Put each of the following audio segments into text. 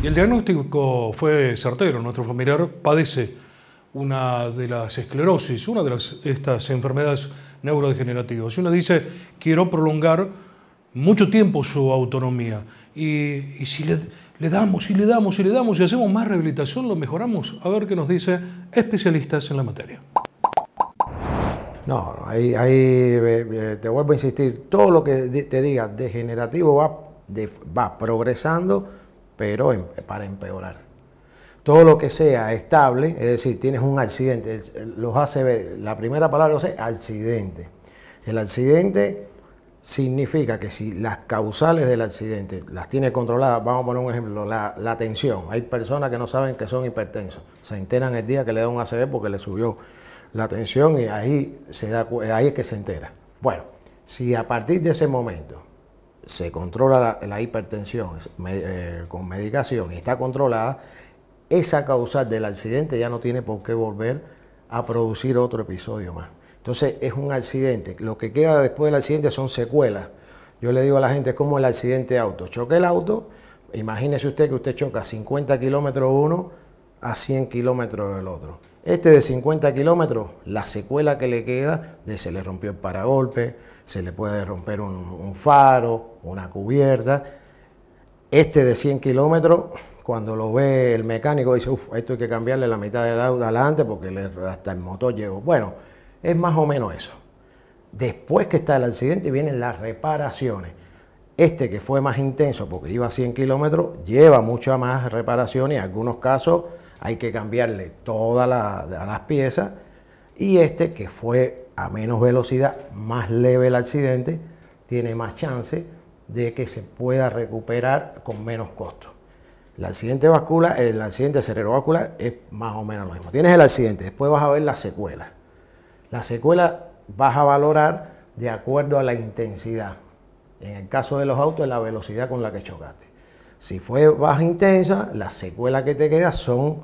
Y el diagnóstico fue certero. Nuestro familiar padece una de las esclerosis, una de estas enfermedades neurodegenerativas. Y uno dice, quiero prolongar mucho tiempo su autonomía. Y, si le, damos, y le damos, y le damos, y hacemos más rehabilitación, lo mejoramos. A ver qué nos dice especialistas en la materia. No, ahí, eh, eh, te vuelvo a insistir, todo lo que te diga degenerativo va progresando pero em, para empeorar. Todo lo que sea estable, es decir, tienes un accidente, los hace la primera palabra es accidente. El accidente significa que si las causales del accidente las tiene controladas, vamos a poner un ejemplo, la, tensión. Hay personas que no saben que son hipertensos, se enteran el día que le da un ACV porque le subió la tensión y ahí, se da, ahí es que se entera. Bueno, si a partir de ese momento se controla la, hipertensión eh, con medicación y está controlada, esa causal del accidente ya no tiene por qué volver a producir otro episodio más. Entonces es un accidente. Lo que queda después del accidente son secuelas. Yo le digo a la gente, es como el accidente de auto. Choque el auto, imagínese usted que usted choca 50 kilómetros uno a 100 kilómetros del otro. Este de 50 kilómetros, la secuela que le queda de se le rompió el paragolpe, se le puede romper un, faro, una cubierta. Este de 100 kilómetros, cuando lo ve el mecánico, dice, uff, esto hay que cambiarle la mitad del auto adelante porque hasta el motor llegó. Bueno, es más o menos eso. Después que está el accidente vienen las reparaciones. Este que fue más intenso porque iba a 100 kilómetros, lleva mucha más reparación y en algunos casos hay que cambiarle todas las piezas. Y este, que fue a menos velocidad, más leve el accidente, tiene más chance de que se pueda recuperar con menos costo. El accidente vascular, el accidente cerebrovascular es más o menos lo mismo. Tienes el accidente, después vas a ver la secuela, la secuela vas a valorar de acuerdo a la intensidad. En el caso de los autos, la velocidad con la que chocaste. Si fue baja intensa, las secuelas que te quedan son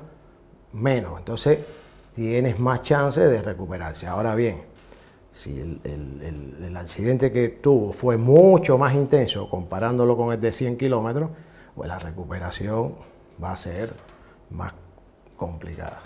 menos. Entonces tienes más chance de recuperarse. Ahora bien, si el, el accidente que tuvo fue mucho más intenso comparándolo con el de 100 kilómetros, pues la recuperación va a ser más complicada.